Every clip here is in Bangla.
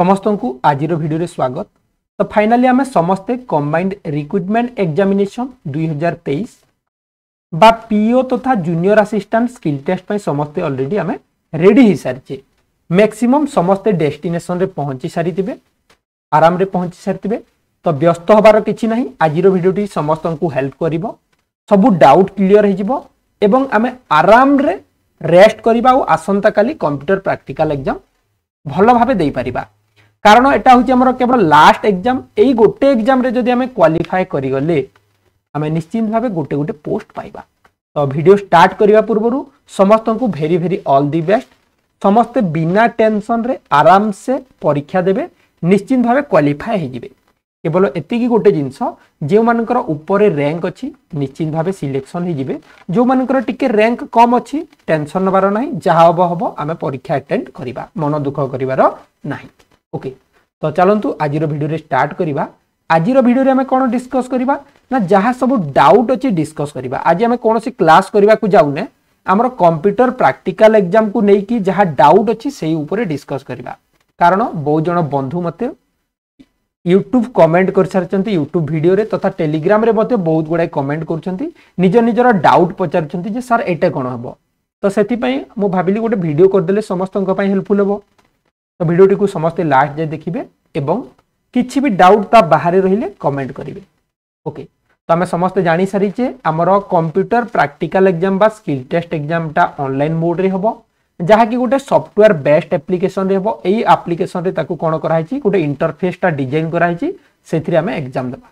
ସମସ୍ତଙ୍କୁ ଆଜିର ଭିଡ଼ିଓରେ ସ୍ୱାଗତ ତ ଫାଇନାଲି ଆମେ ସମସ୍ତେ କମ୍ବାଇଣ୍ଡ ରିକ୍ରୁଟମେଣ୍ଟ ଏକ୍ଜାମିନେସନ୍ ଦୁଇହଜାର ତେଇଶ ବା ପିଓ ତଥା ଜୁନିୟର ଆସିଷ୍ଟାଣ୍ଟ ସ୍କିଲ୍ ଟେଷ୍ଟ ପାଇଁ ସମସ୍ତେ ଅଲରେଡ଼ି ଆମେ ରେଡ଼ି ହୋଇସାରିଛେ ମ୍ୟାକ୍ସିମମ୍ ସମସ୍ତେ ଡେଷ୍ଟିନେସନ୍ରେ ପହଞ୍ଚି ସାରିଥିବେ ଆରାମରେ ପହଞ୍ଚି ସାରିଥିବେ ତ ବ୍ୟସ୍ତ ହେବାର କିଛି ନାହିଁ ଆଜିର ଭିଡ଼ିଓଟି ସମସ୍ତଙ୍କୁ ହେଲ୍ପ କରିବ ସବୁ ଡାଉଟ୍ କ୍ଲିଅର୍ ହୋଇଯିବ ଏବଂ ଆମେ ଆରାମରେ ରେଷ୍ଟ କରିବା ଆଉ ଆସନ୍ତାକାଲି କମ୍ପ୍ୟୁଟର ପ୍ରାକ୍ଟିକାଲ ଏକ୍ଜାମ୍ ଭଲ ଭାବେ ଦେଇପାରିବା কারণ এটা হচ্ছে আমার কেবল লাস্ট এক্সাম এই গোটে এক্সামে যদি আমি কোয়ালিফাই করিগলে আমি নিশ্চিত ভাবে গোটে গোটে পোস্ট পাইবা তো ভিডিও স্টার্ট করা পূর্বর সমস্ত very very all the best সমস্তে বিনা টেনশনরে আরামসে পরীক্ষা দেবে নিশ্চিত ভাবে কোয়ালিফাই হয়ে যাবে কেবল এতিকি গোটে জিনিস যেমানকর উপরে র্যাঙ্ক অছি নিশ্চিত ভাবে সিলেকশন হয়ে যাবে যেমানকর টিকে র্যাঙ্ক কম অছি টেনশন নেবার না যা হব হব আমি পরীক্ষা আটেন্ড করা মন দুঃখ করিবার না ওকে ତ ଚାଲନ୍ତୁ ଆଜିର ଭିଡ଼ିଓରେ ଷ୍ଟାର୍ଟ କରିବା ଆଜିର ଭିଡ଼ିଓରେ ଆମେ କ'ଣ ଡିସ୍କସ୍ କରିବା ନା ଯାହା ସବୁ ଡାଉଟ୍ ଅଛି ଡିସ୍କସ୍ କରିବା ଆଜି ଆମେ କୌଣସି କ୍ଲାସ୍ କରିବାକୁ ଯାଉନେ ଆମର କମ୍ପ୍ୟୁଟର ପ୍ରାକ୍ଟିକାଲ ଏକ୍ଜାମ୍କୁ ନେଇକି ଯାହା ଡାଉଟ୍ ଅଛି ସେଇ ଉପରେ ଡିସ୍କସ୍ କରିବା କାରଣ ବହୁତ ଜଣ ବନ୍ଧୁ ମୋତେ ୟୁଟ୍ୟୁବ୍ କମେଣ୍ଟ କରିସାରିଛନ୍ତି ୟୁଟ୍ୟୁବ୍ ଭିଡ଼ିଓରେ ତଥା ଟେଲିଗ୍ରାମରେ ମଧ୍ୟ ବହୁତ ଗୁଡ଼ାଏ କମେଣ୍ଟ କରୁଛନ୍ତି ନିଜ ନିଜର ଡାଉଟ୍ ପଚାରୁଛନ୍ତି ଯେ ସାର୍ ଏଇଟା କ'ଣ ହେବ ତ ସେଥିପାଇଁ ମୁଁ ଭାବିଲି ଗୋଟେ ଭିଡ଼ିଓ କରିଦେଲେ ସମସ୍ତଙ୍କ ପାଇଁ ହେଲ୍ପଫୁଲ୍ ହେବ তো ভিডিওটিକୁ ସମସ୍ତେ ଲାଷ୍ଟ ଯାଏ ଦେଖିବେ ଏବଂ କିଛି ବି ଡାଉଟ୍ ତା ବାହାରେ ରହିଲେ କମେଣ୍ଟ କରିବେ ଓକେ ତ ଆମେ ସମସ୍ତେ ଜାଣିସାରିଛେ ଆମର କମ୍ପ୍ୟୁଟର ପ୍ରାକ୍ଟିକାଲ ଏକ୍ଜାମ୍ ବା ସ୍କିଲ୍ ଟେଷ୍ଟ ଏକ୍ଜାମ୍ଟା ଅନଲାଇନ୍ ମୋଡ଼ରେ ହେବ ଯାହାକି ଗୋଟେ ସଫ୍ଟୱେୟାର ବେଷ୍ଟ ଆପ୍ଲିକେସନରେ ହେବ ଏଇ ଆପ୍ଲିକେସନରେ ତାକୁ କ'ଣ କରାହେଇଛି ଗୋଟେ ଇଣ୍ଟରଫେସ୍ଟା ଡିଜାଇନ୍ କରାହେଇଛି ସେଥିରେ ଆମେ ଏକ୍ଜାମ୍ ଦେବା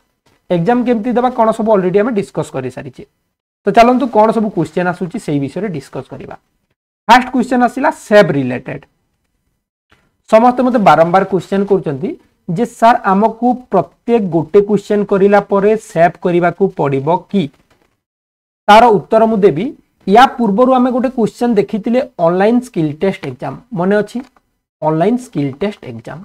ଏକ୍ଜାମ୍ କେମିତି ଦେବା କ'ଣ ସବୁ ଅଲରେଡ଼ି ଆମେ ଡିସ୍କସ୍ କରିସାରିଛେ ତ ଚାଲନ୍ତୁ କ'ଣ ସବୁ କ୍ୱେଶ୍ଚେନ୍ ଆସୁଛି ସେଇ ବିଷୟରେ ଡିସ୍କସ୍ କରିବା ଫାର୍ଷ୍ଟ କ୍ୱେଶ୍ଚେନ୍ ଆସିଲା ସେବ୍ ରିଲେଟେଡ୍ ସମସ୍ତେ ମୋତେ ବାରମ୍ବାର କ୍ୱେଶ୍ଚନ୍ କରୁଛନ୍ତି ଯେ ସାର୍ ଆମକୁ ପ୍ରତ୍ୟେକ ଗୋଟେ କ୍ୱେଶ୍ଚନ୍ କରିଲା ପରେ ସେଭ୍ କରିବାକୁ ପଡ଼ିବ କି ତାର ଉତ୍ତର ମୁଁ ଦେବି ୟା ପୂର୍ବରୁ ଆମେ ଗୋଟେ କ୍ୱେଶ୍ଚନ୍ ଦେଖିଥିଲେ ଅନଲାଇନ୍ ସ୍କିଲ୍ ଟେଷ୍ଟ ଏକ୍ଜାମ୍ ମନେ ଅଛି ଅନଲାଇନ୍ ସ୍କିଲ୍ ଟେଷ୍ଟ ଏକ୍ଜାମ୍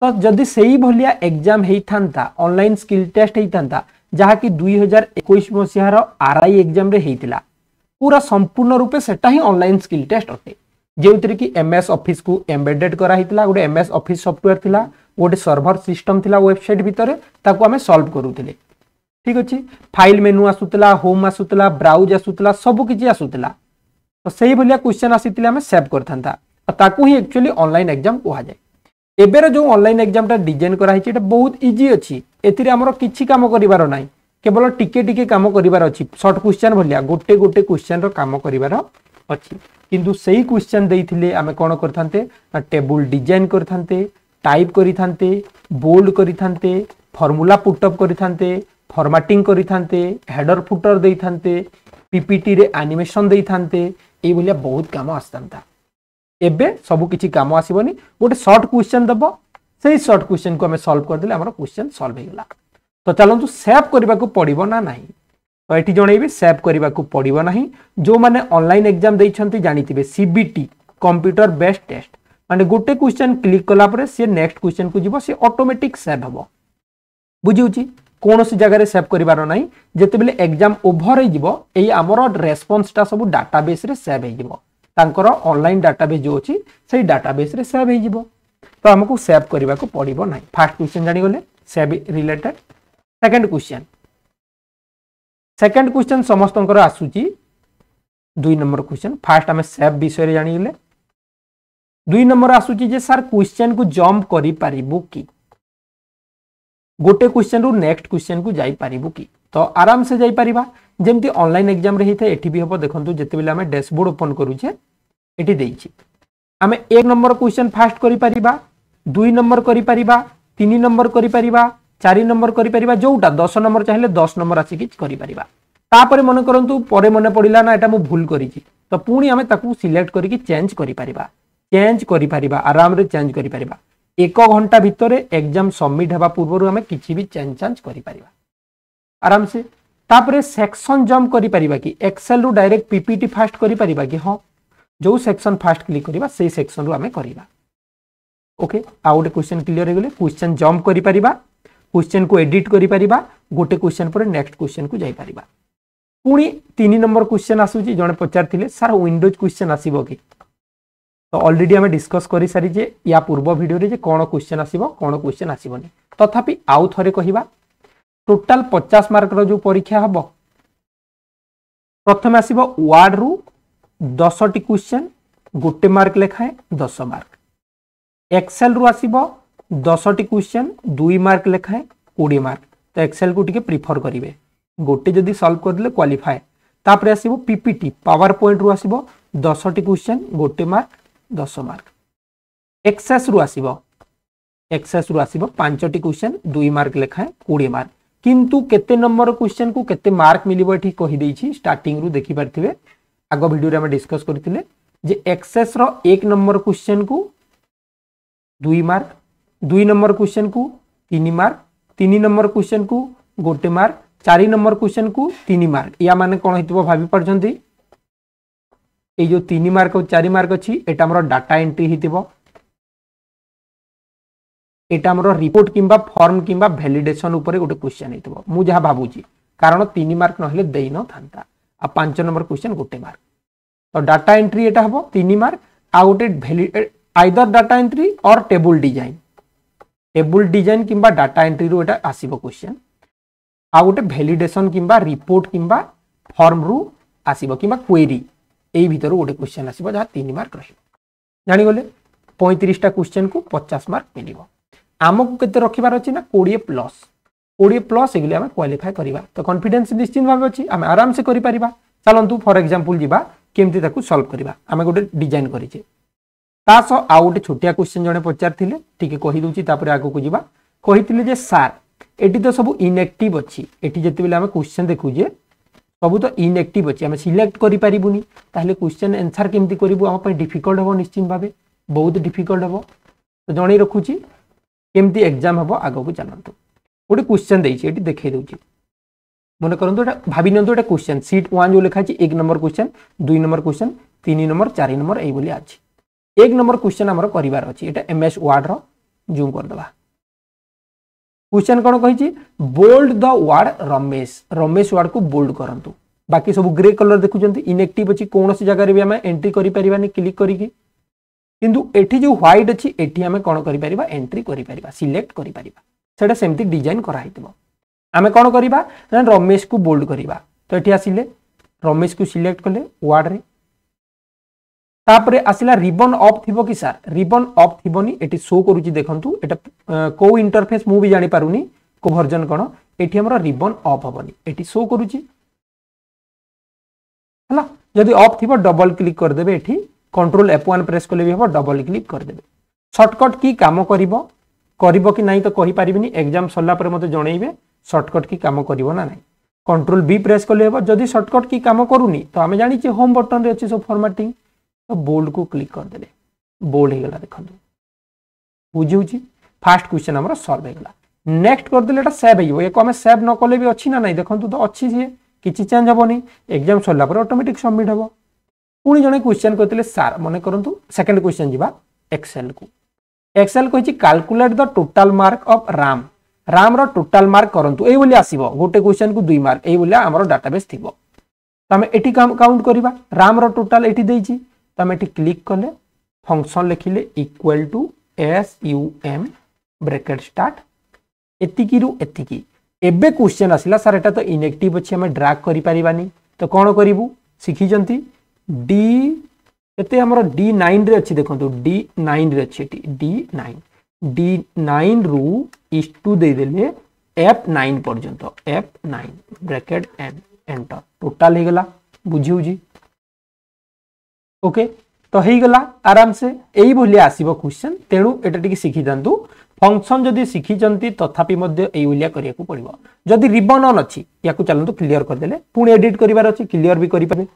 ତ ଯଦି ସେଇଭଳିଆ ଏକ୍ଜାମ୍ ହେଇଥାନ୍ତା ଅନଲାଇନ୍ ସ୍କିଲ୍ ଟେଷ୍ଟ ହେଇଥାନ୍ତା ଯାହାକି ଦୁଇ ହଜାର ଏକୋଇଶ ମସିହାର ଆର୍ ଆଇ ଏକ୍ଜାମ୍ରେ ହେଇଥିଲା ପୁରା ସମ୍ପୂର୍ଣ୍ଣ ରୂପେ ସେଟା ହିଁ ଅନଲାଇନ୍ ସ୍କିଲ୍ ଟେଷ୍ଟ ଅଟେ ଯେଉଁଥିରେ କି ଏମ୍ ଏସ୍ ଅଫିସକୁ ଏମ୍ବେଡେଡ୍ କରାହେଇଥିଲା ଗୋଟେ ଏମ୍ ଏସ୍ ଅଫିସ୍ ସଫ୍ଟୱେର୍ ଥିଲା ଗୋଟେ ସର୍ଭର ସିଷ୍ଟମ୍ ଥିଲା ୱେବସାଇଟ୍ ଭିତରେ ତାକୁ ଆମେ ସଲ୍ଭ କରୁଥିଲେ ଠିକ୍ ଅଛି ଫାଇଲ୍ ମେନୁ ଆସୁଥିଲା ହୋମ୍ ଆସୁଥିଲା ବ୍ରାଉଜ୍ ଆସୁଥିଲା ସବୁକିଛି ଆସୁଥିଲା ତ ସେଇଭଳିଆ କ୍ୱେଶ୍ଚନ୍ ଆସିଥିଲେ ଆମେ ସେଭ୍ କରିଥାନ୍ତା ତାକୁ ହିଁ ଆକ୍ଚୁଆଲି ଅନଲାଇନ୍ ଏକ୍ଜାମ୍ କୁହାଯାଏ ଏବେର ଯେଉଁ অনলাইন এক্সামটা ଡିଜାଇନ୍ କରାହେଇଛି হয়েছে ବହୁତ ଇଜି ଅଛି ଏଥିରେ ଆମର କିଛି କାମ କରିବାର ନାହିଁ କେବଳ ଟିକେ ଟିକେ କାମ କରିବାର ଅଛି ସର୍ଟ কোশ্চেন ଭଳିଆ ଗୋଟେ ଗୋଟେ কোশ্চেন କାମ କରିବାର ଅଛି କିନ୍ତୁ ସେଇ କ୍ୱେଶ୍ଚନ୍ ଦେଇଥିଲେ ଆମେ କ'ଣ କରିଥାନ୍ତେ ନା ଟେବୁଲ୍ ଡିଜାଇନ୍ କରିଥାନ୍ତେ ଟାଇପ୍ କରିଥାନ୍ତେ ବୋଲ୍ଡ କରିଥାନ୍ତେ ଫର୍ମୁଲା ପୁଟଅପ୍ କରିଥାନ୍ତେ ଫର୍ମାଟିଂ କରିଥାନ୍ତେ ହେଡର୍ ଫୁଟର୍ ଦେଇଥାନ୍ତେ ପିପିଟିରେ ଆନିମେସନ୍ ଦେଇଥାନ୍ତେ ଏଇଭଳିଆ ବହୁତ କାମ ଆସିଥାନ୍ତା ଏବେ ସବୁ କିଛି କାମ ଆସିବନି ଗୋଟେ ସର୍ଟ କ୍ୱେଶ୍ଚନ୍ ଦେବ ସେଇ ସର୍ଟ କ୍ୱେଶ୍ଚନ୍କୁ ଆମେ ସଲ୍ଭ କରିଦେଲେ ଆମର କ୍ୱେଶ୍ଚନ୍ ସଲ୍ଭ ହେଇଗଲା ତ ଚାଲନ୍ତୁ ସେଭ୍ କରିବାକୁ ପଡ଼ିବ ନା ନାହିଁ ଏଠି ଜଣେଇବି ସେଭ୍ କରିବାକୁ ପଡ଼ିବ ନାହିଁ ଯେଉଁମାନେ ଅନଲାଇନ୍ ଏକ୍ଜାମ୍ ଦେଇଛନ୍ତି ଜାଣିଥିବେ ସିବିଟି କମ୍ପ୍ୟୁଟର ବେସ୍ ଟେଷ୍ଟ ମାନେ ଗୋଟେ କ୍ୱେଶ୍ଚନ୍ କ୍ଲିକ୍ କଲା ପରେ ସିଏ ନେକ୍ସଟ କ୍ୱେଶ୍ଚନ୍କୁ ଯିବ ସିଏ ଅଟୋମେଟିକ୍ ସେଭ୍ ହେବ ବୁଝିହେଉଛି କୌଣସି ଜାଗାରେ ସେଭ୍ କରିବାର ନାହିଁ ଯେତେବେଳେ ଏକ୍ଜାମ୍ ଓଭର ହେଇଯିବ ଏଇ ଆମର ରେସ୍ପନ୍ସଟା ସବୁ ଡାଟାବେସ୍ରେ ସେଭ୍ ହେଇଯିବ ତାଙ୍କର ଅନଲାଇନ୍ ଡାଟାବେସ୍ ଯେଉଁ ଅଛି ସେଇ ଡାଟାବେସ୍ରେ ସେଭ୍ ହେଇଯିବ ତ ଆମକୁ ସେଭ୍ କରିବାକୁ ପଡ଼ିବ ନାହିଁ ଫାର୍ଷ୍ଟ କ୍ୱେଶ୍ଚନ୍ ଜାଣିଗଲେ save related second question second question समस्त आसूची दुई नंबर क्वेश्चन फास्ट आम सेप विषय जाणीगले दुई नंबर आसूची जे सार क्वेश्चन को जंप करू कि गोटे क्वेश्चन रु नेक्स्ट क्वेश्चन को जापरू कि तो आराम से जापर जमी अनल एक्जाम होता है ये भी हम देखो जिते आम डैशबोर्ड ओपन करुचे ये आम एक नंबर क्वेश्चन फास्ट कर दुई नंबर कर नंबर कर চারি নম্বর করিপারিবা যোটা দশ নম্বর চাইলে দশ নম্বর আসিকি করিপারিবা তাপরে মনে করতু পরে মনে পড়িলা না এটা মু ভুল করিছি তো পুনি আমি তাকে সিলেক্ট করিকি চেঞ্জ করিপারিবা চেঞ্জ করিপারিবা আরামরে চেঞ্জ করিপারিবা এক ঘন্টা ভিতরে এক্সাম সবমিট হওয়া পূর্বরু আমি কিছু বি চেঞ্জ চাঞ্জ করিপারিবা আরামসে তাপরে সেকশন জম্প করিপারিবা কি এক্সেল রু ডাইরেক্ট পিপিটি ফাস্ট করিপারিবা কি হ্যাঁ যে সেকশন ফাস্ট ক্লিক করিবা সেই সেকশন রু আমি করিবা ওকে আউ গোটে কোশ্চেন ক্লিয়ার হয়ে গেলে কোশ্চেন জম্প করিপারিবা কোশ্চেন কু এডিট করে গোটে কোশ্চেন পরে নেক্সট কোশ্চেন কু যাইপার পুঁ তিন নম্বর কোশ্চেন আসুচি জন পচারি সার উইন্ডোজ কোশ্চেন আসব কি তো অলরেডি আমি ডিসকস করে সারিছে ইয়া পূর্ব ভিডিওরে যে কোণ কোশ্চেন আসব কোণ কোশ্চেন আসবনি তথাপি আউ থরে কহিবা টোটাল পচাশ মার্কর যে পরীক্ষা হব প্রথমে আসব ওয়ার্ডরু দশটি কোশ্চেন গোটে মার্ক লেখায় দশ মার্ক এক্সেল রু আসব दस टी क्वेश्चन दुई मार्क लेखाए कोड़े मार्क तो एक्सएल को प्रिफर करेंगे गोटे जदि सल्व करदे क्वाफाए तापर आस पीपीटी पावर पॉइंट रु आस दस टी क्वेश्चन गोटे मार्क दस मार्क एक्सएस रु आस एक्सएस रु आस पांच क्वेश्चन दुई मार्क लेखाए कोड़े मार्क किंतु केते नंबर क्वेश्चन को केते मार्क मिली कहीदी स्टार्टिंग रु देखिपारे आग भिड में डिस्कस करें एक्सएस र एक नंबर क्वेश्चन को दुई मार्क দুই নম্বর কোশ্চেন কু তিন মার্ক তিন নম্বর কোশ্চেন কু গোটে মার্ক চারি নম্বর কোশ্চেন কু তিন মার্ক ইয়া মানে কোণ হইতো ভাবি পারছেন এই যে তিন মার্ক ও চারি মার্ক অছি এটা আমার ডাটা এন্ট্রি হইতিব এটা আমার রিপোর্ট কিংবা ফর্ম কিংবা ভ্যালিডেসন উপরে গোটে কোশ্চেন হইতিব মু যা ভাবুছি কারণ তিন মার্ক নহলে দেই নথান্তা আর পাঁচ নম্বর কোশ্চেন গোটে মার্ক তো ডাটা এন্ট্রি এটা হব তিন মার্ক আউট গোটে ভ্যালি either data entry or table design table design কিংবা ডাটা এন্ট্রি এটা আসব কোশ্চেন আউ গোটে ভ্যালিডেসন কিংবা রিপোর্ট কিংবা ফর্ম রু আসব কিংবা কোয়েরি এই ভিতর গোটে কোশ্চেন আসব যা তিন মার্ক রহব জাগলে পঁয়ত্রিশটা কোশ্চেন কু পচাশ মার্ক মিলব আমকু কেতে রখিবার অছি না কোড়িয়ে প্লস কোড়িয়ে প্লস এগুলি আমি কোয়ালিফাই করা তো কনফিডেন্স নিশ্চিত ভাবে অছি আমি আরামসে করে পারিবা চালন্তু ফর এক্সাম্পল যা কেমতি তাকে সলভ করা আমি গোটে ডিজাইন করেছে ତା ସହ ଆଉ ଗୋଟେ ଛୋଟିଆ କ୍ୱେଶ୍ଚିନ୍ ଜଣେ ପଚାରିଥିଲେ ଟିକେ କହିଦେଉଛି ତାପରେ ଆଗକୁ ଯିବା କହିଥିଲେ ଯେ ସାର୍ ଏଠି ତ ସବୁ ଇନ୍ଆକ୍ଟିଭ୍ ଅଛି ଏଠି ଯେତେବେଳେ ଆମେ କ୍ୱେଶ୍ଚିନ୍ ଦେଖୁଛେ ସବୁ ତ ଇନ୍ଆକ୍ଟିଭ୍ ଅଛି ଆମେ ସିଲେକ୍ଟ କରିପାରିବୁନି ତାହେଲେ କ୍ୱେଶ୍ଚିନ୍ ଆନ୍ସର୍ କେମିତି କରିବୁ ଆମ ପାଇଁ ଡିଫିକଲ୍ଟ ହେବ ନିଶ୍ଚିତ ଭାବେ ବହୁତ ଡିଫିକଲ୍ଟ ହେବ ତ ଜଣେଇ ରଖୁଛି କେମିତି ଏକ୍ଜାମ୍ ହେବ ଆଗକୁ ଜାଣନ୍ତୁ ଗୋଟେ କ୍ୱେଶ୍ଚିନ୍ ଦେଇଛି ଏଠି ଦେଖେଇ ଦେଉଛି মনে করতো এটা ভাবি নিও এটা কোশ্চেন সিট ওয়ান যে লেখা আছে এক নম্বর কোশ্চেন দুই নম্বর কোশ্চেন তিন নম্বর চারি নম্বর এইভাবে আছে एक नंबर क्वेश्चन आम कर एम एस वार्ड रूम करदे क्वेश्चन कौन कही bold the word Ramesh Ramesh word को बोल्ड करूँ बाकी सब ग्रे कलर देखुंत इनेक्टिव अच्छी कौन सी जगार भी आम एंट्री करें क्लिक करके किंतु एठी जो ह्वैट अच्छी एटी आम कौन कर एंट्री कर सिलेक्ट करमती डिजाइन कराही आम कौन करवा रमेश को बोल्ड करवा तो ये आसिले रमेश को सिलेक्ट कले वार्ड में তাপরে আসিলা রিবন অফ থিব কি স্যার রিবন অফ থিবনি এটি শো করুচি দেখন্তু এটা কো ইন্টারফেস মু বি জানি পারুনি কো ভার্জন কোন এটি আমরা রিবন অফ হবনি এটি শো করুচি হলা যদি অফ থিব ডবল ক্লিক করে দেবে এটি কন্ট্রোল F1 প্রেস করলে বি হব ডবল ক্লিক করে দেবে শর্টকট কি কাম করিব করিব কি নাই তো কহি পারিবিনি এক্সাম সরলা পরে মতে জনাইবে শর্টকট কি কাম করিব না নাই কন্ট্রোল বি প্রেস করলে হব যদি শর্টকট কি কাম করুনি তো আমি জানিছি হোম বটন রে আছে সব ফরম্যাটিং ବୋଲ୍ଡ କୁ କ୍ଲିକ୍ କରିଦେଲେ ବୋଲ୍ଡ ହେଇଗଲା ଦେଖନ୍ତୁ ବୁଝଉଛି ଫାଷ୍ଟ କ୍ୱେଶ୍ଚନ୍ ଆମର ସଲ୍ଭ ହେଇଗଲା ନେକ୍ସଟ କରିଦେଲେ ଏଇଟା ସେଭ୍ ହେଇଯିବ ୟାକୁ ଆମେ ସେଭ୍ ନ କଲେ ବି ଅଛି ନା ନାହିଁ ଦେଖନ୍ତୁ ତ ଅଛି ସିଏ କିଛି ଚେଞ୍ଜ ହେବନି ଏକ୍ଜାମ୍ ସରିଲା ପରେ ଅଟୋମେଟିକ୍ ସବମିଟ୍ ହେବ ପୁଣି ଜଣେ କ୍ୱେଶ୍ଚନ୍ କରିଥିଲେ ସାର୍ ମନେ କରନ୍ତୁ ସେକେଣ୍ଡ କ୍ୱେଶ୍ଚନ୍ ଯିବା ଏକ୍ସେଲ୍କୁ ଏକ୍ସେଲ୍ କହିଛି calculate the total mark of Ram ରାମ୍ର ଟୋଟାଲ୍ ମାର୍କ କରନ୍ତୁ ଏଇଭଳି ଆସିବ ଗୋଟେ କ୍ୱେଶ୍ଚନ୍କୁ ଦୁଇ ମାର୍କ ଏଇଭଳିଆ ଆମର ଡାଟାବେସ୍ ଥିବ ତ ଆମେ ଏଠି କାଉଣ୍ଟ କରିବା ରାମ୍ର ଟୋଟାଲ୍ ଏଠି ଦେଇଛି তো আমি এটি ক্লিক কলে ফংশন লিখিলে equal to S U M bracket start এতিকিরু এতিকি এবে কোশ্চেন আসিলা স্যার এটা তো ইনেকটিভ অছি আমি ড্রাগ করি পারিবানি তো কোন করিবু শিখিছন্তি ডি এতে আমার ডি নাইন রে অছি দেখন্তু ডি নাইন রে অছি এটি ডি নাইন ডি নাইন রু ইস টু দেইদেলে এফ নাইন পর্যন্ত এফ নাইন ব্রেকেট এন এন্টর টোটাল হয়ে গলা বুঝি বুঝি ओके तो होगा आराम से यही आसव क्वेश्चन तेणु ये शिखि दिंतु फंक्शन जदि शिखिंट तथापि यही करा पड़ो जदि रिबन अन् अच्छी या चलत क्लीयर करदे पुणी एडिट करार अच्छे क्लीयर भी करें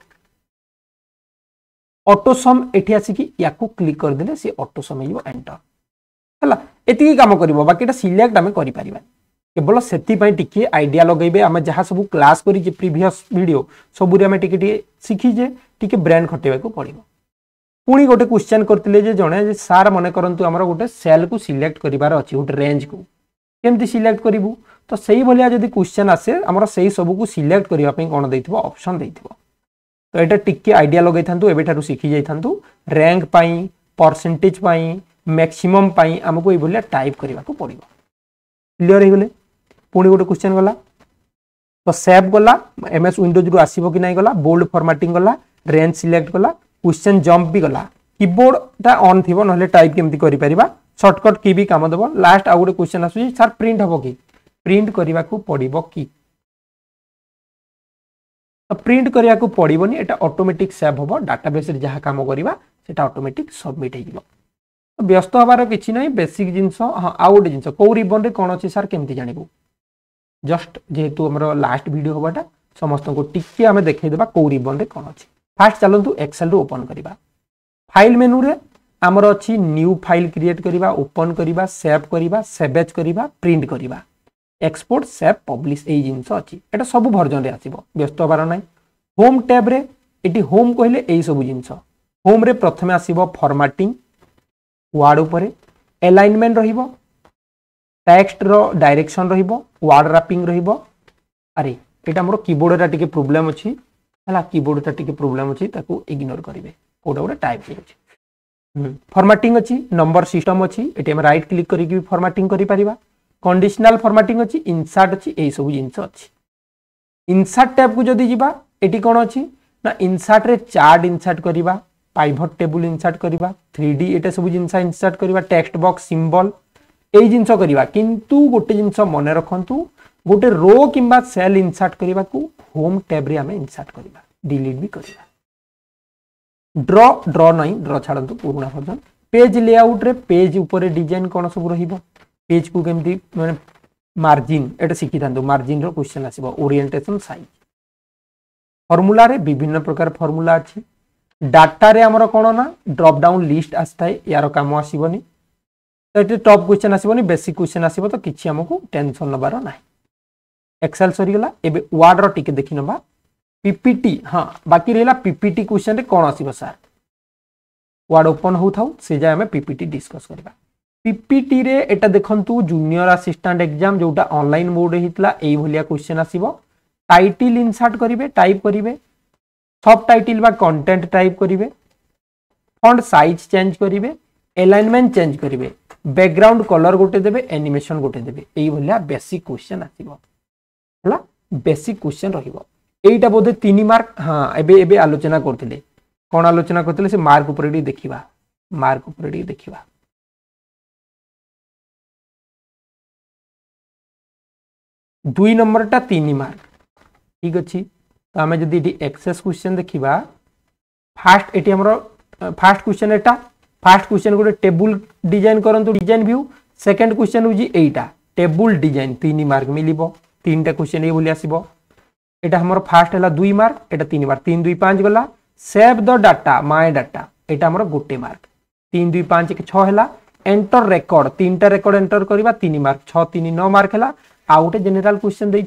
अटोसम ये आसिक या क्लिक करदे सी अटोसम एंटर है ये कम कर बाकी सिलेक्ट आम करें কেবল সেপাই টিকিয়ে আইডিয়া লগাইবে আমি যা সব ক্লাস করিছে প্রিভিয়স ভিডিও সবুরে আমি টিকি টিকি শিখিছে টিকি ব্রেন খটাইবাকে পড়ব পুঁ গোটে কোশ্চেন করলে যে জনে যে সার মনে করতু আমার গোটে সেল কু সিলেক্ট করবার অছি গোটে রেঞ্জ কু কেমতি সিলেক্ট করবু তো সেইভাবে যদি কোশ্চেন আসে আমার সেই সবুকু সিলেক্ট করা কোণ দিয়ে অপসন দিয়ে তো এটা টিকি আইডিয়া লগাই থাকু এবার শিখি যাই থাকু র্যাঙ্ক পাই পরসেন্টেজ পাই ম্যাক্সিমম পাই আমাকে এইভাবে টাইপ করা পড়ব ক্লিয়ার হয়ে ପୁଣି ଗୋଟେ କ୍ୱେଶ୍ଚନ୍ ଗଲା ତ ସେଭ୍ ଗଲା ଏମ୍ ଏସ୍ ୱିଣ୍ଡୋଜ୍ରୁ ଆସିବ କି ନାହିଁ ଗଲା ବୋଲ୍ଡ ଫର୍ମାଟିଂ ଗଲା ରେଞ୍ଜ ସିଲେକ୍ଟ ଗଲା କ୍ୱେଶ୍ଚନ୍ ଜମ୍ପ ବି ଗଲା କିବୋର୍ଡ଼ଟା ଅନ୍ ଥିବ ନହେଲେ ଟାଇପ୍ କେମିତି କରିପାରିବା ସର୍ଟକଟ୍ କି ବି କାମ ଦେବ ଲାଷ୍ଟ ଆଉ ଗୋଟେ କ୍ୱେଶ୍ଚନ୍ ଆସୁଛି ସାର୍ ପ୍ରିଣ୍ଟ ହେବ କି ପ୍ରିଣ୍ଟ କରିବାକୁ ପଡ଼ିବ କି ତ ପ୍ରିଣ୍ଟ କରିବାକୁ ପଡ଼ିବନି ଏଇଟା ଅଟୋମେଟିକ୍ ସେଭ୍ ହେବ ଡାଟାବେସ୍ରେ ଯାହା କାମ କରିବା ସେଇଟା ଅଟୋମେଟିକ୍ ସବମିଟ୍ ହେଇଯିବ ବ୍ୟସ୍ତ ହେବାର କିଛି ନାହିଁ ବେସିକ୍ ଜିନିଷ ହଁ ଆଉ ଗୋଟେ ଜିନିଷ କେଉଁ ରିବନ୍ରେ କ'ଣ ଅଛି ସାର୍ କେମିତି ଜାଣିବୁ ଜଷ୍ଟ ଯେହେତୁ ଆମର ଲାଷ୍ଟ ଭିଡ଼ିଓ ହେବାଟା ସମସ୍ତଙ୍କୁ ଟିକେ ଆମେ ଦେଖେଇଦେବା କେଉଁ ରିବନ୍ରେ କ'ଣ ଅଛି ଫାର୍ଷ୍ଟ ଚାଲନ୍ତୁ ଏକ୍ସେଲ୍ରୁ ଓପନ୍ କରିବା ଫାଇଲ୍ ମେନୁରେ ଆମର ଅଛି ନ୍ୟୁ ଫାଇଲ୍ କ୍ରିଏଟ୍ କରିବା ଓପନ୍ କରିବା ସେଭ୍ କରିବା ସେଭେଜ୍ କରିବା ପ୍ରିଣ୍ଟ କରିବା ଏକ୍ସପୋର୍ଟ ସେଭ୍ ପବ୍ଲିଶ ଏଇ ଜିନିଷ ଅଛି ଏଇଟା ସବୁ ଭର୍ଜନରେ ଆସିବ ବ୍ୟସ୍ତ ହେବାର ନାହିଁ ହୋମ୍ ଟ୍ୟାବ୍ରେ ଏଠି ହୋମ୍ କହିଲେ ଏଇସବୁ ଜିନିଷ ହୋମ୍ରେ ପ୍ରଥମେ ଆସିବ ଫର୍ମାଟିଂ ୱାର୍ଡ଼ ଉପରେ ଏଲାଇନମେଣ୍ଟ ରହିବ ଟେକ୍ସଟର ଡାଇରେକ୍ସନ୍ ରହିବ ওয়ার্ড রাপিং রহব আরে এটা আমার কিবোর্ডটা টিকে প্রোবলেম অছি হ্যাঁ কিবোর্ডটা টিকে প্রোবলেম অছি তাকে ইগনোর করবে কোটা গোটে টাইপ হয়েছে ফর্মাটিং অছি নম্বর সিস্টম অছি এটি আমি রাইট ক্লিক করিকি ফর্মাটিং করিপারিবা কন্ডিশনাল ফর্মাটিং অছি ইনসার্ট অছি এই সব জিনিস অছি ইনসার্ট ট্যাবকু যদি যা এটি কোণ অছি না ইনসার্টরে চার্ট ইনসার্ট করিবা পাইভট টেবুল ইনসার্ট করিবা থ্রি ডি এটা সব জিনিস ইনসার্ট করিবা টেক্সট বক্স সিম্বল এই জিনিস করা কিন্তু গোটে জিনিস মনে রাখতু গোটে রো কিংবা সেল ইনসর্ট করা হোম ট্যাব্রে আমি ইনসর্ট করা ডিলিট বি করা ড্র ড্র নাই ড্র ছাড়ু পুরোনা ভর্জন পেজ লেআউট্রে পেজ উপরে ডিজাইন কোণ সব রহব পেজ কু কেমি মানে মার্জিন এটা শিখি থাকে মার্জিন কোশ্চেন আসব ওরিয়েন্টেসন সাইজ ফর্মুলারে বিভিন্ন প্রকার ফর্মুলা আছে ডাটারে আমার কোণ না ড্রপ ডাউন লিষ্ট আসি থাকে ইয়ার কাম আসবনি ତ ଏଠି ଟପ୍ କ୍ୱେଶ୍ଚନ୍ ଆସିବନି ବେସିକ୍ କ୍ୱେଶ୍ଚନ୍ ଆସିବ ତ କିଛି ଆମକୁ ଟେନସନ୍ ନେବାର ନାହିଁ ଏକ୍ସେଲ୍ ସରିଗଲା ଏବେ ୱାର୍ଡ଼ର ଟିକେ ଦେଖିନେବା ପିପିଟି ହଁ ବାକି ରହିଲା ପିପିଟି କ୍ୱେଶ୍ଚନ୍ରେ କ'ଣ ଆସିବ ସାର୍ ୱାର୍ଡ଼ ଓପନ୍ ହେଉଥାଉ ସେ ଯାଏ ଆମେ ପିପିଟି ଡିସ୍କସ୍ କରିବା পিপিটিরে এটা দেখন্তু জুনিয়র আসিষ্টান্ট এক্সাম যেটা অনলাইন মোডে হয়েছিল এইভাবে কোশ্চেন আসব টাইটিল ইনসার্ট করবে টাইপ করবে সব টাইটিল বা কন্টেন্ট টাইপ করবে ফন্ট সাইজ চেঞ্জ করবে এলাইনমেন্ট চেঞ্জ করবে ବ୍ୟାକଗ୍ରାଉଣ୍ଡ କଲର୍ ଗୋଟେ ଦେବେ ଆନିମେସନ୍ ଗୋଟେ ଦେବେ ଏଇଭଳିଆ ବେସିକ୍ କ୍ୱେଶ୍ଚନ୍ ଆସିବ ହେଲା ବେସିକ୍ କ୍ୱେଶ୍ଚନ୍ ରହିବ এইটা বোধে তিন মার্ক হ্যাঁ এবে এবে আলোচনা করলে কোণ আলোচনা করলে সে মার্ক উপরে টিকে দেখিবা মার্ক উপরে টিকে দেখিবা দুই নম্বরটা তিন মার্ক ঠিক আছে তো আমি যদি এটি এক্সেস কোশ্চেন দেখিবা ফার্স্ট এটি আমার ফার্স্ট কোশ্চেন এটা ফার্স্ট কোশ্চেন গোটে টেবুল ডিজাইন করতু ডিজাইন ভিউ সেকেন্ড কোশ্চেন হচ্ছে এইটা টেবুল ডিজাইন তিন মার্ক মিলব তিনটা কোশ্চেন এইভাবে আসব এটা আমার ফার্স্ট হল দুই মার্ক এটা তিন মার্ক তিন দুই পাঁচ গলা save the data my data এটা আমার গোটে মার্ক তিন দুই পাঁচ এক ছ হল এন্টর রেকর্ড তিনটা রেকর্ড এন্টর করা তিন মার্ক ছ তিন ন মার্ক হল আউ গোটে জেনেল কোশ্চেন দিয়ে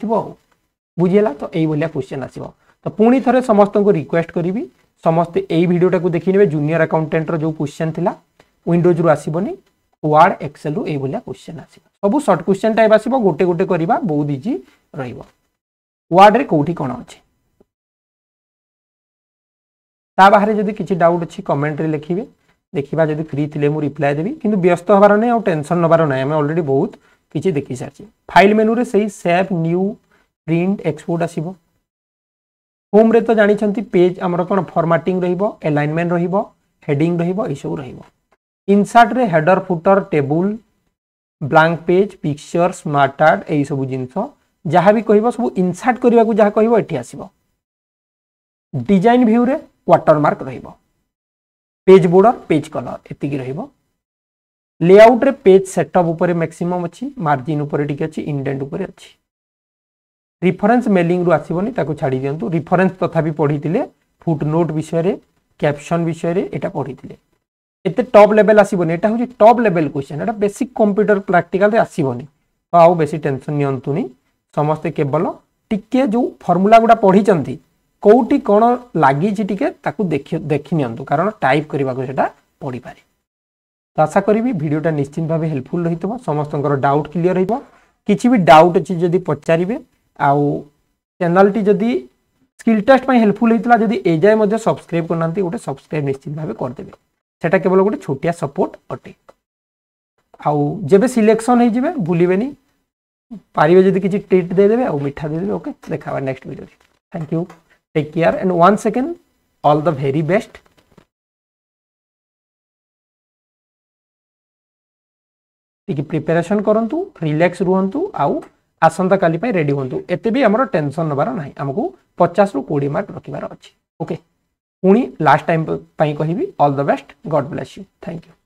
বুঝিলা তো এইভাবে কোশ্চেন আসব তো পুঁ থরে সমস্ত রিকোয়েস্ট করবি ସମସ୍ତେ ଏଇ ଭିଡ଼ିଓଟାକୁ ଦେଖିନେବେ ଜୁନିୟର ଆକାଉଣ୍ଟାଣ୍ଟର ଯେଉଁ କ୍ୱେଶ୍ଚନ୍ ଥିଲା ୱିଣ୍ଡୋଜ୍ରୁ ଆସିବନି ୱାର୍ଡ଼ ଏକ୍ସେଲ୍ରୁ ଏଇଭଳିଆ କ୍ୱେଶ୍ଚନ୍ ଆସିବ ସବୁ ସର୍ଟ କ୍ୱେଶ୍ଚନ୍ ଟାଇପ୍ ଆସିବ ଗୋଟେ ଗୋଟେ କରିବା ବହୁତ ଇଜି ରହିବ ୱାର୍ଡ଼ରେ କେଉଁଠି କ'ଣ ଅଛି ତା ବାହାରେ ଯଦି କିଛି ଡାଉଟ୍ ଅଛି କମେଣ୍ଟରେ ଲେଖିବେ ଦେଖିବା ଯଦି ଫ୍ରି ଥିଲେ ମୁଁ ରିପ୍ଲାଏ ଦେବି କିନ୍ତୁ ବ୍ୟସ୍ତ ହେବାର ନାହିଁ ଆଉ ଟେନସନ୍ ନେବାର ନାହିଁ ଆମେ ଅଲରେଡ଼ି ବହୁତ କିଛି ଦେଖିସାରିଛେ ଫାଇଲ୍ ମେନୁରେ ସେଇ ସେଭ୍ ନ୍ୟୁ ପ୍ରିଣ୍ଟ ଏକ୍ସପୋର୍ଟ ଆସିବ হোমরে তো জাঁচান পেজ আমার কোণ ফর্মাটিং রহব এলাইনমেন্ট রহব হেডিং রহব এইসব রহব ইনসার্টরে header footer table blank page picture smart art এইসব জিনিস যা বি কহব সব ইনসার্ট করা যা কহব এটি আসব ডিজাইন ভিউরে কোয়ার্টর মার্ক রহব পেজ বর্ডর পেজ কলর এতিক রহব লেআউটরে পেজ সেটঅপ উপরে ম্যাক্সিমম অছি মার্জিন উপরে টিকে অছি ইনডেন্ট উপরে অছি ରିଫରେନ୍ସ ମେଲିଂରୁ ଆସିବନି ତାକୁ ଛାଡ଼ି ଦିଅନ୍ତୁ ରିଫରେନ୍ସ ତଥାପି ପଢ଼ିଥିଲେ ଫୁଟ୍ ନୋଟ୍ ବିଷୟରେ କ୍ୟାପସନ୍ ବିଷୟରେ ଏଇଟା ପଢ଼ିଥିଲେ ଏତେ ଟପ୍ ଲେଭେଲ୍ ଆସିବନି ଏଇଟା ହେଉଛି ଟପ୍ ଲେଭେଲ୍ କ୍ୱେଶ୍ଚନ୍ ଏଇଟା ବେସିକ୍ କମ୍ପ୍ୟୁଟର ପ୍ରାକ୍ଟିକାଲରେ ଆସିବନି ତ ଆଉ ବେଶୀ ଟେନସନ୍ ନିଅନ୍ତୁନି ସମସ୍ତେ କେବଳ ଟିକେ ଯେଉଁ ଫର୍ମୁଲା ଗୁଡ଼ା ପଢ଼ିଛନ୍ତି କେଉଁଠି କ'ଣ ଲାଗିଛି ଟିକେ ତାକୁ ଦେଖି ଦେଖି ନିଅନ୍ତୁ କାରଣ ଟାଇପ୍ କରିବାକୁ ସେଇଟା ପଡ଼ିପାରେ ତ ଆଶା କରିବି ଭିଡ଼ିଓଟା ନିଶ୍ଚିତ ଭାବେ ହେଲ୍ପଫୁଲ୍ ରହିଥିବ ସମସ୍ତଙ୍କର ଡାଉଟ୍ କ୍ଲିଅର୍ ରହିବ କିଛି ବି ଡାଉଟ୍ ଅଛି ଯଦି ପଚାରିବେ आउ टी जदि स्किल टेस्ट में हेल्पफुल होता जदि एजाए जाए सब्सक्राइब करना गोटे सब्सक्राइब निश्चित भाव करदे से केवल गोटे छोटिया सपोर्ट अटे आउ जब सिलेक्शन हो जाए भूलबेनि पारे जी किसी ट्रिट देदेवे आउ मिठा देदेवे ओके देखा next video thank you take care and one second all the very best टी प्रिपेरेसन करूँ रिलैक्स रुहतु आउ ଆସନ୍ତାକାଲି ପାଇଁ ରେଡ଼ି ହୁଅନ୍ତୁ ଏତେ ବି ଆମର ଟେନସନ୍ ନେବାର ନାହିଁ ଆମକୁ ପଚାଶରୁ କୋଡ଼ିଏ ମାର୍କ ରଖିବାର ଅଛି ଓକେ ପୁଣି ଲାଷ୍ଟ ଟାଇମ୍ ପାଇଁ କହିବି all the best God bless you thank you